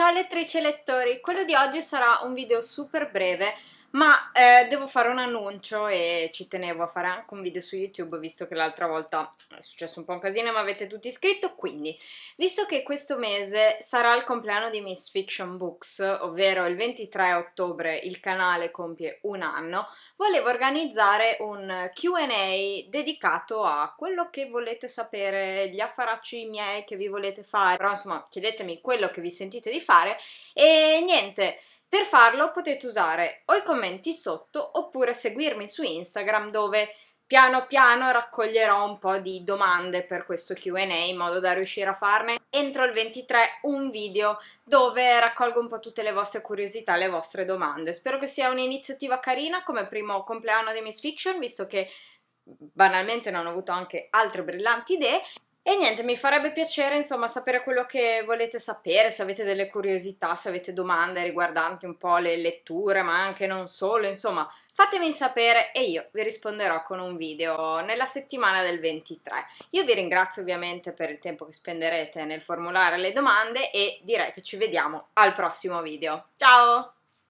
Ciao lettrici e lettori, quello di oggi sarà un video super breve ma eh, devo fare un annuncio e ci tenevo a fare anche un video su YouTube, visto che l'altra volta è successo un po' un casino, ma avete tutti iscritto. Quindi, visto che questo mese sarà il compleanno di Miss Fiction Books, ovvero il 23 ottobre il canale compie un anno, volevo organizzare un QA dedicato a quello che volete sapere, gli affaracci miei che vi volete fare. Però, insomma, chiedetemi quello che vi sentite di fare. E niente, per farlo potete usare o i commenti sotto oppure seguirmi su Instagram dove piano piano raccoglierò un po' di domande per questo Q&A in modo da riuscire a farne entro il 23 un video dove raccolgo un po' tutte le vostre curiosità, le vostre domande. Spero che sia un'iniziativa carina come primo compleanno di Miss Fiction visto che banalmente non ho avuto anche altre brillanti idee e niente, mi farebbe piacere insomma sapere quello che volete sapere, se avete delle curiosità, se avete domande riguardanti un po' le letture, ma anche non solo, insomma fatemi sapere e io vi risponderò con un video nella settimana del 23. Io vi ringrazio ovviamente per il tempo che spenderete nel formulare le domande e direi che ci vediamo al prossimo video. Ciao!